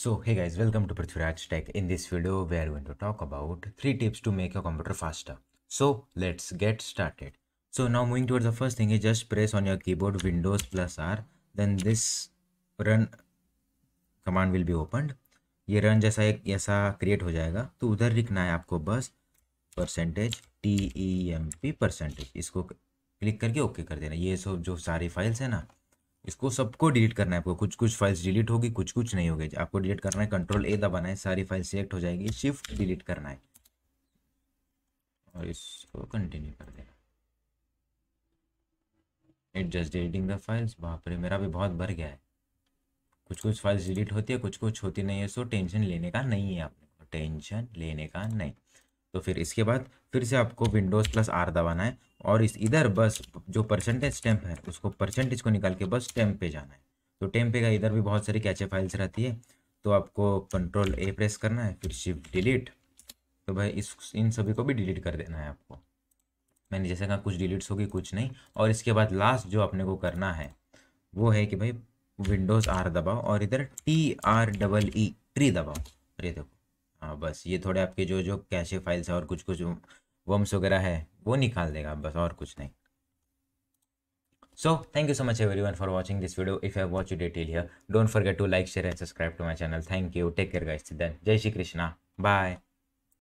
So hey guys, welcome to Prithviraj Tech. In this video, we are going to talk about three tips to make your computer faster. So let's get started. So now moving towards the first thing is just press on your keyboard Windows plus R. Then this run command will be opened. ये run जैसा एक ऐसा create हो जाएगा तो उधर लिखना है आपको बस percentage T E M P percentage इसको क्लिक करके ओके कर देना ये सब जो सारी फाइल्स है ना इसको सबको डिलीट करना है आपको कुछ कुछ फाइल्स डिलीट होगी कुछ कुछ नहीं होगी आपको डिलीट करना है कंट्रोल ए दबाना है सारी फाइल सिलेक्ट हो जाएगी शिफ्ट डिलीट करना है और इसको कंटिन्यू कर देना it just deleting the files बाप रे मेरा भी बहुत भर गया है कुछ कुछ फाइल्स डिलीट होती है कुछ कुछ होती नहीं है सो टेंशन लेने का नहीं है आपने टेंशन लेने का नहीं तो फिर इसके बाद फिर से आपको विंडोज़ प्लस आर दबाना है और इस इधर बस जो परसेंटेज स्टैम्प है उसको परसेंटेज को निकाल के बस स्टैम्प पे जाना है तो टेम्प पे का इधर भी बहुत सारी कैचे फाइल्स रहती है तो आपको कंट्रोल ए प्रेस करना है फिर शिफ्ट डिलीट तो भाई इस इन सभी को भी डिलीट कर देना है आपको मैंने जैसे कहा कुछ डिलीट्स होगी कुछ नहीं और इसके बाद लास्ट जो अपने को करना है वो है कि भाई विंडोज़ आर दबाओ और इधर T R double E tree दबाओ अरे देखो हाँ बस ये थोड़े आपके जो जो कैशे फाइल्स और कुछ कुछ वम्स वगैरह है वो निकाल देगा बस और कुछ नहीं So thank you so much everyone for watching this video. If you have watched it till here, don't forget to like, share and subscribe to my channel. Thank you. Take care guys. Till then, Jai Shri Krishna. Bye.